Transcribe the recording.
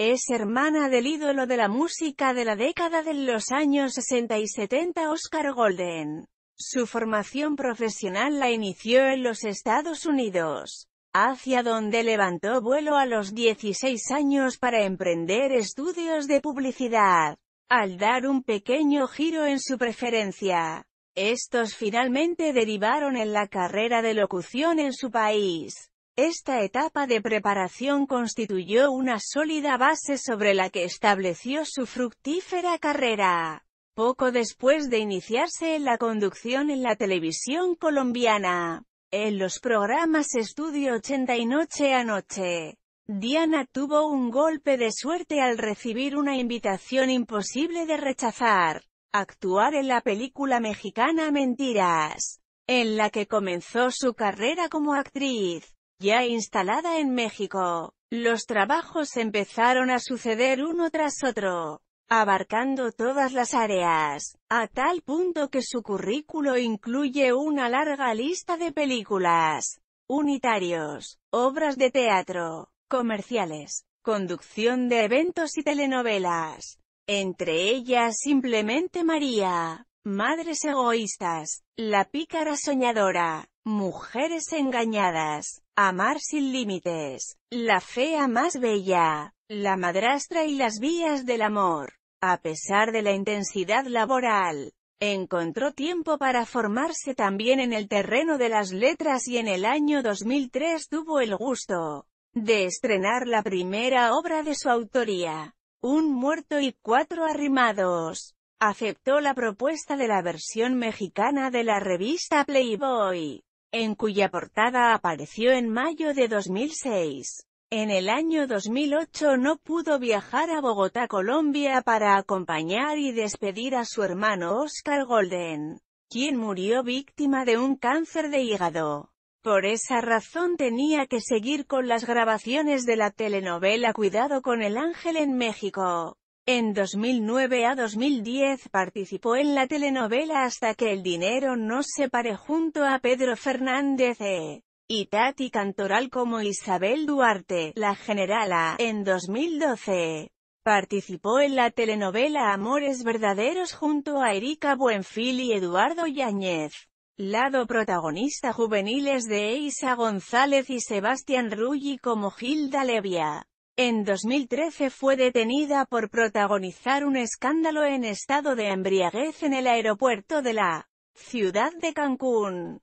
Es hermana del ídolo de la música de la década de los años 60 y 70 Oscar Golden. Su formación profesional la inició en los Estados Unidos, hacia donde levantó vuelo a los 16 años para emprender estudios de publicidad. Al dar un pequeño giro en su preferencia, estos finalmente derivaron en la carrera de locución en su país. Esta etapa de preparación constituyó una sólida base sobre la que estableció su fructífera carrera. Poco después de iniciarse en la conducción en la televisión colombiana, en los programas Estudio 80 y Noche a Noche, Diana tuvo un golpe de suerte al recibir una invitación imposible de rechazar, actuar en la película mexicana Mentiras, en la que comenzó su carrera como actriz. Ya instalada en México, los trabajos empezaron a suceder uno tras otro, abarcando todas las áreas, a tal punto que su currículo incluye una larga lista de películas, unitarios, obras de teatro, comerciales, conducción de eventos y telenovelas, entre ellas Simplemente María, Madres egoístas, la pícara soñadora, mujeres engañadas, amar sin límites, la fea más bella, la madrastra y las vías del amor. A pesar de la intensidad laboral, encontró tiempo para formarse también en el terreno de las letras y en el año 2003 tuvo el gusto de estrenar la primera obra de su autoría, Un muerto y cuatro arrimados aceptó la propuesta de la versión mexicana de la revista Playboy, en cuya portada apareció en mayo de 2006. En el año 2008 no pudo viajar a Bogotá, Colombia para acompañar y despedir a su hermano Oscar Golden, quien murió víctima de un cáncer de hígado. Por esa razón tenía que seguir con las grabaciones de la telenovela Cuidado con el Ángel en México. En 2009 a 2010 participó en la telenovela Hasta que el dinero no se pare junto a Pedro Fernández e. y Tati Cantoral como Isabel Duarte, la generala, en 2012. Participó en la telenovela Amores Verdaderos junto a Erika Buenfil y Eduardo Yáñez. Lado protagonista juveniles de Eisa González y Sebastián Rulli como Gilda Levia. En 2013 fue detenida por protagonizar un escándalo en estado de embriaguez en el aeropuerto de la ciudad de Cancún.